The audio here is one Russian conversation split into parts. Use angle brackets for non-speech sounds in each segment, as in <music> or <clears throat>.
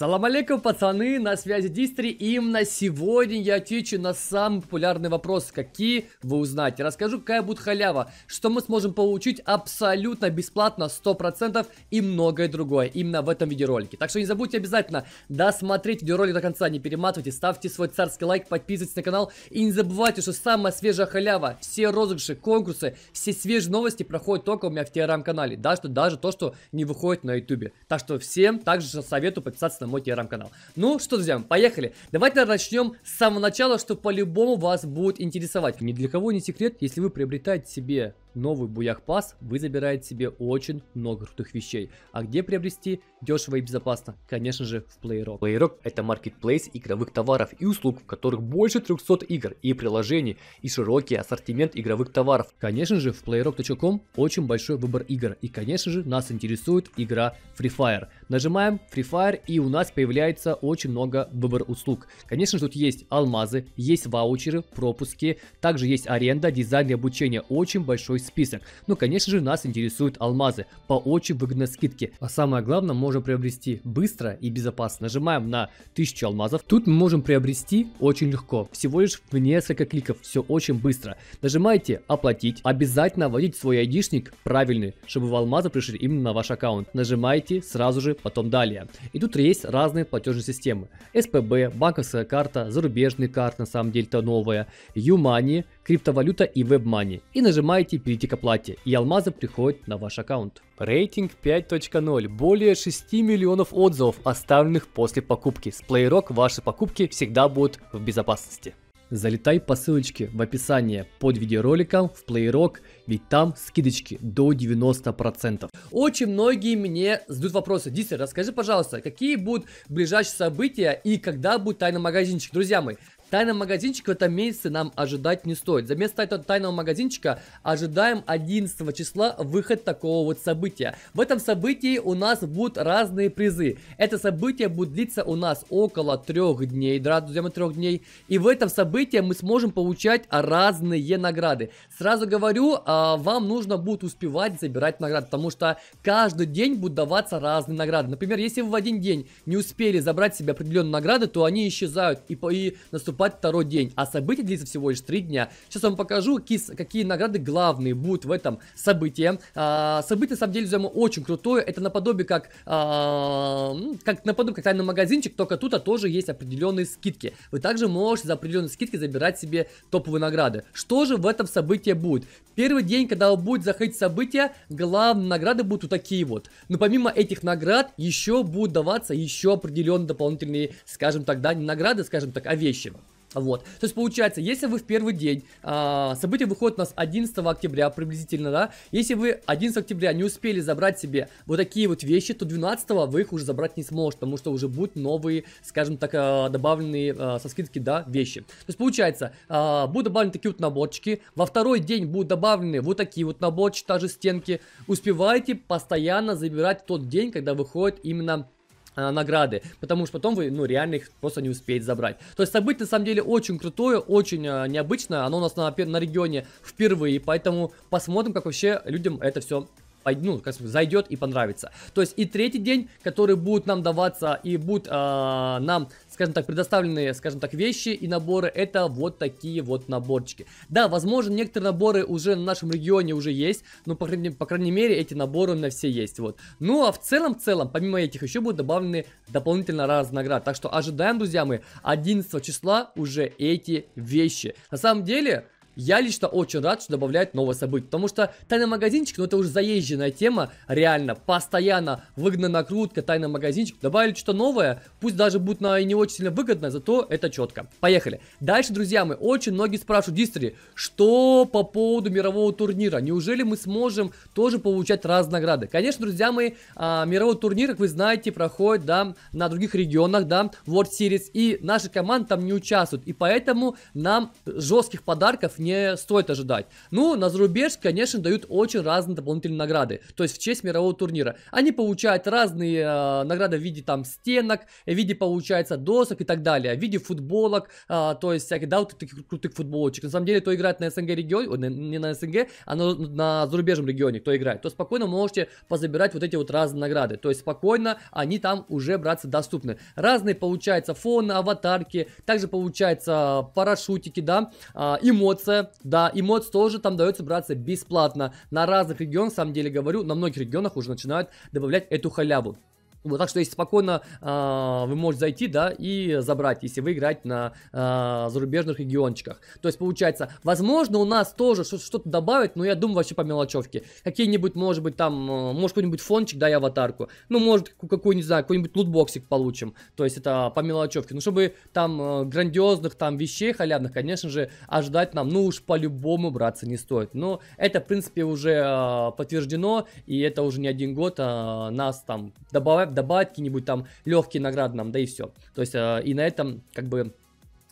Салам алейкум, пацаны, на связи Дистри, и на сегодня я отвечу на самый популярный вопрос, какие вы узнаете. Расскажу, какая будет халява, что мы сможем получить абсолютно бесплатно, 100% и многое другое, именно в этом видеоролике. Так что не забудьте обязательно досмотреть видеоролик до конца, не перематывайте, ставьте свой царский лайк, подписывайтесь на канал, и не забывайте, что самая свежая халява, все розыгрыши, конкурсы, все свежие новости проходят только у меня в Телеграм-канале, даже, даже то, что не выходит на Ютубе. Так что всем также советую подписаться на мой телеграм-канал. Ну что, друзья, поехали. Давайте начнем с самого начала, что по-любому вас будет интересовать. Ни для кого не секрет, если вы приобретаете себе Новый буях Пас вы забираете себе очень много крутых вещей. А где приобрести дешево и безопасно? Конечно же в Playrock. Playrock это маркетплейс игровых товаров и услуг, в которых больше 300 игр и приложений, и широкий ассортимент игровых товаров. Конечно же в playrock.com очень большой выбор игр. И конечно же нас интересует игра Free Fire. Нажимаем Free Fire и у нас появляется очень много выбор услуг. Конечно же тут есть алмазы, есть ваучеры, пропуски, также есть аренда, дизайн и обучение. Очень большой свой список. Ну, конечно же, нас интересуют алмазы по очень выгодной скидке. А самое главное, можем приобрести быстро и безопасно. Нажимаем на 1000 алмазов. Тут мы можем приобрести очень легко, всего лишь в несколько кликов, все очень быстро. Нажимаете «Оплатить». Обязательно вводить свой айдишник правильный, чтобы в алмазы пришли именно на ваш аккаунт. Нажимаете сразу же, потом «Далее». И тут есть разные платежные системы. СПБ, банковская карта, зарубежная карта, на самом деле-то новая, Юмани, криптовалюта и вебмани и нажимаете перейти к оплате, и алмазы приходят на ваш аккаунт. Рейтинг 5.0. Более 6 миллионов отзывов, оставленных после покупки. С PlayRock ваши покупки всегда будут в безопасности. Залетай по ссылочке в описании под видеороликом в PlayRock, ведь там скидочки до 90%. Очень многие мне задают вопросы. Дисер, расскажи, пожалуйста, какие будут ближайшие события и когда будет тайный магазинчик? Друзья мои, Тайного магазинчика в этом месяце нам ожидать не стоит. За место этого тайного магазинчика ожидаем 11 числа выход такого вот события. В этом событии у нас будут разные призы. Это событие будет длиться у нас около трех дней, да, друзья мои, трех дней. И в этом событии мы сможем получать разные награды. Сразу говорю, а, вам нужно будет успевать забирать награды, потому что каждый день будут даваться разные награды. Например, если вы в один день не успели забрать себе определенные награды, то они исчезают и, и наступает наступать второй день, а событие длится всего лишь 3 дня. Сейчас вам покажу, какие, какие награды главные будут в этом событии. А, событие, на самом деле, взаимо очень крутое. Это наподобие как, а, как наподобие как тайный магазинчик, только тут а тоже есть определенные скидки. Вы также можете за определенные скидки забирать себе топовые награды. Что же в этом событии будет? Первый день, когда будет заходить событие, главные награды будут вот такие вот. Но помимо этих наград, еще будут даваться еще определенные дополнительные, скажем так, да, не награды, скажем так, а вещи. Вот. То есть, получается, если вы в первый день, э, событие выходит у нас 11 октября приблизительно, да, если вы 11 октября не успели забрать себе вот такие вот вещи, то 12 вы их уже забрать не сможете, потому что уже будут новые, скажем так, э, добавленные э, со скидки, да, вещи. То есть, получается, э, будут добавлены такие вот наборчики, во второй день будут добавлены вот такие вот наборчики, та же стенки. Успевайте постоянно забирать тот день, когда выходит именно а, награды, потому что потом вы, ну, реально их просто не успеете забрать. То есть событие, на самом деле, очень крутое, очень э, необычное, оно у нас на, на регионе впервые, поэтому посмотрим, как вообще людям это все ну, как сказать, зайдет и понравится. То есть и третий день, который будет нам даваться и будет э, нам, скажем так, предоставлены, скажем так, вещи и наборы, это вот такие вот наборчики. Да, возможно, некоторые наборы уже на нашем регионе уже есть, но, по крайней, по крайней мере, эти наборы на все есть, вот. Ну, а в целом, в целом, помимо этих, еще будут добавлены дополнительно раз наград. Так что ожидаем, друзья мои, 11 числа уже эти вещи. На самом деле, я лично очень рад, что добавляют новое событие, потому что тайный магазинчик, ну это уже заезженная тема, реально, постоянно выгодная накрутка, тайный магазинчик, добавили что-то новое, пусть даже будет на не очень сильно выгодно, зато это четко. Поехали. Дальше, друзья мои, очень многие спрашивают Дистри, что по поводу мирового турнира, неужели мы сможем тоже получать разные награды? Конечно, друзья мои, а, мировой турнир, как вы знаете, проходит, да, на других регионах, да, World Series, и наши команды там не участвуют, и поэтому нам жестких подарков не стоит ожидать. Ну, на зарубеж, конечно, дают очень разные дополнительные награды, то есть в честь мирового турнира. Они получают разные э, награды в виде там стенок, в виде, получается, досок и так далее, в виде футболок, э, то есть всякие да, вот таких крутых футболочек. На самом деле, кто играет на СНГ регионе, о, не на СНГ, а на, на зарубежном регионе, кто играет, то спокойно можете позабирать вот эти вот разные награды. То есть спокойно они там уже, браться доступны. Разные, получается, фоны, аватарки, также, получается, парашютики, да, э, эмоции, эмоция, да, эмоция тоже там дается, братцы, бесплатно. На разных регионах, на самом деле говорю, на многих регионах уже начинают добавлять эту халяву. Вот, так что если спокойно э, вы можете зайти, да, и забрать, если вы играете на э, зарубежных региончиках. То есть, получается, возможно, у нас тоже что-то добавить, но я думаю вообще по мелочевке. Какие-нибудь, может быть, там, а, может, какой-нибудь фончик, да, и аватарку. Ну, может, какой, не знаю, какой-нибудь лутбоксик получим. То есть, это по мелочевке. Ну, чтобы там грандиозных там вещей халявных, конечно же, ожидать нам, ну, уж по-любому, браться не стоит. Но это, в принципе, уже э, подтверждено, и это уже не один год э, нас там добавляет добавить какие-нибудь там легкие награды нам, да и все. То есть, э, и на этом, как бы,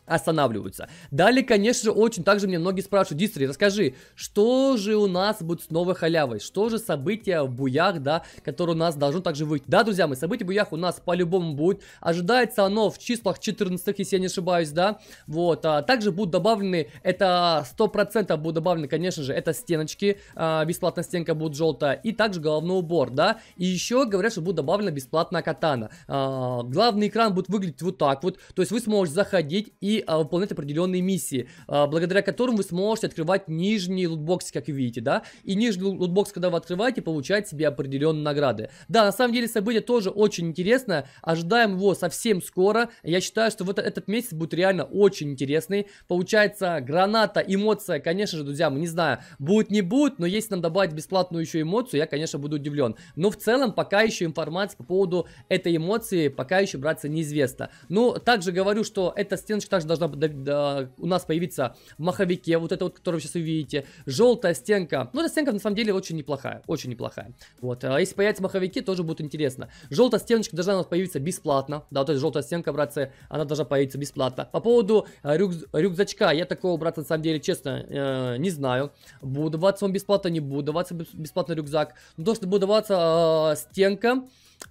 останавливаются. Далее, конечно же, очень также мне многие спрашивают, Дистри, расскажи, что же у нас будет с новой халявой? Что же события в буях, да, которые у нас должно также выйти? Да, друзья мои, события в буях у нас по-любому будет. Ожидается оно в числах 14, если я не ошибаюсь, да. Вот, а также будут добавлены, это 100% будут добавлены, конечно же, это стеночки, а, бесплатная стенка будет желтая, и также головной убор, да. И еще говорят, что будет добавлена бесплатная катана. А, главный экран будет выглядеть вот так вот, то есть вы сможете заходить и а, выполнять определенные миссии, а, благодаря которым вы сможете открывать нижние лутбоксы, как вы видите, да, и нижний лутбокс, когда вы открываете, получаете себе определенные награды. Да, на самом деле событие тоже очень интересное, ожидаем его совсем скоро, я считаю, что вот этот месяц будет реально очень интересный, получается граната, эмоция, конечно же, друзья, мы не знаю, будет не будет, но если нам добавить бесплатную еще эмоцию, я, конечно, буду удивлен, но в целом пока еще информации по поводу этой эмоции пока еще браться неизвестно. Ну, также говорю, что эта стеночка также должна да, да, у нас появиться в маховике, вот это вот, которое вы сейчас увидите. Желтая стенка. Ну, эта стенка на самом деле очень неплохая, очень неплохая. Вот, а если появятся маховики, тоже будет интересно. Желтая стеночка должна у нас появиться бесплатно. Да, вот эта желтая стенка, братцы, она должна появиться бесплатно. По поводу э, рюк, рюкзачка, я такого, братцы, на самом деле, честно, э, не знаю. Буду даваться он бесплатно, не буду даваться бесплатно рюкзак. Но то, что будет даваться э, стенка,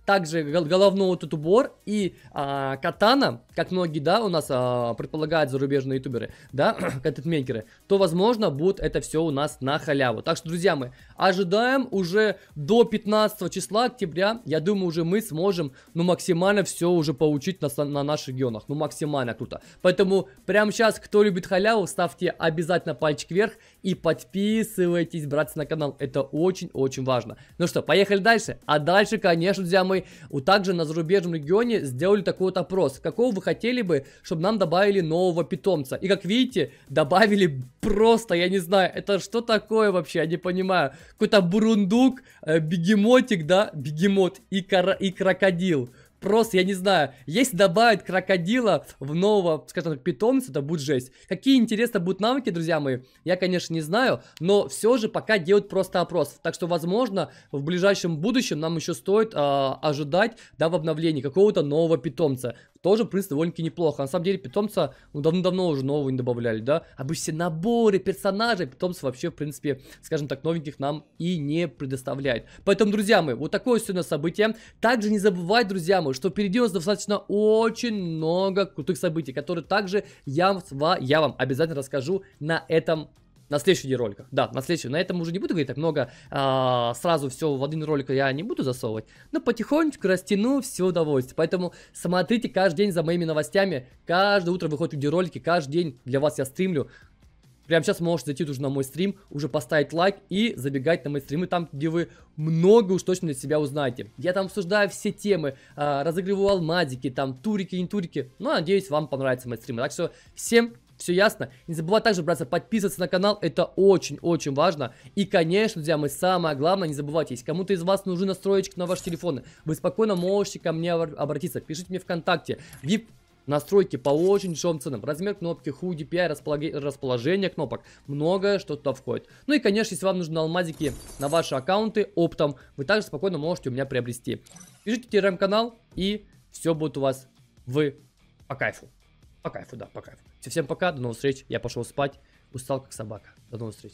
также головной вот этот убор и а, катана, как многие, да, у нас а, предполагают зарубежные ютуберы, да, <clears throat> контент то, возможно, будет это все у нас на халяву. Так что, друзья мы ожидаем уже до 15 числа октября, я думаю, уже мы сможем, ну, максимально все уже получить на, на наших регионах, ну, максимально круто. Поэтому, прямо сейчас, кто любит халяву, ставьте обязательно пальчик вверх и подписывайтесь, братцы, на канал, это очень-очень важно. Ну что, поехали дальше, а дальше, конечно, друзья, друзья мои, вот также на зарубежном регионе сделали такой вот опрос. Какого вы хотели бы, чтобы нам добавили нового питомца? И как видите, добавили просто, я не знаю, это что такое вообще, я не понимаю. Какой-то бурундук, э, бегемотик, да, бегемот и, кара и крокодил просто, я не знаю, если добавить крокодила в нового, скажем так, питомца, это будет жесть. Какие интересно будут навыки, друзья мои, я, конечно, не знаю, но все же пока делают просто опрос. Так что, возможно, в ближайшем будущем нам еще стоит э, ожидать, да, в обновлении какого-то нового питомца тоже прыс довольно-таки неплохо. На самом деле, питомца ну, давно-давно уже нового не добавляли, да? Обычно наборы персонажей питомцев вообще, в принципе, скажем так, новеньких нам и не предоставляет. Поэтому, друзья мои, вот такое сегодня событие. Также не забывайте, друзья мои, что впереди у нас достаточно очень много крутых событий, которые также я, я вам обязательно расскажу на этом на следующий день роликах. Да, на следующий. На этом уже не буду говорить так много. А, сразу все в один ролик я не буду засовывать. Но потихонечку растяну все удовольствие. Поэтому смотрите каждый день за моими новостями. Каждое утро выходят видеоролики. Каждый день для вас я стримлю. Прямо сейчас можете зайти уже на мой стрим, уже поставить лайк и забегать на мои стримы, там, где вы много уж точно для себя узнаете. Я там обсуждаю все темы, а, разыгрываю алмазики, там турики, не турики. Ну, надеюсь, вам понравятся мои стримы. Так что всем все ясно? Не забывай также, братцы, подписываться на канал, это очень-очень важно. И, конечно, друзья, мы самое главное, не забывайте, если кому-то из вас нужны настроечки на ваш телефон, вы спокойно можете ко мне обратиться, пишите мне ВКонтакте, VIP настройки по очень дешевым ценам. Размер кнопки, ху, DPI, расположение, кнопок. Многое что то входит. Ну и, конечно, если вам нужны алмазики на ваши аккаунты оптом, вы также спокойно можете у меня приобрести. Пишите телеграм-канал, и все будет у вас Вы по кайфу. По кайфу, да, по кайфу. Всем пока, до новых встреч. Я пошел спать. Устал как собака. До новых встреч.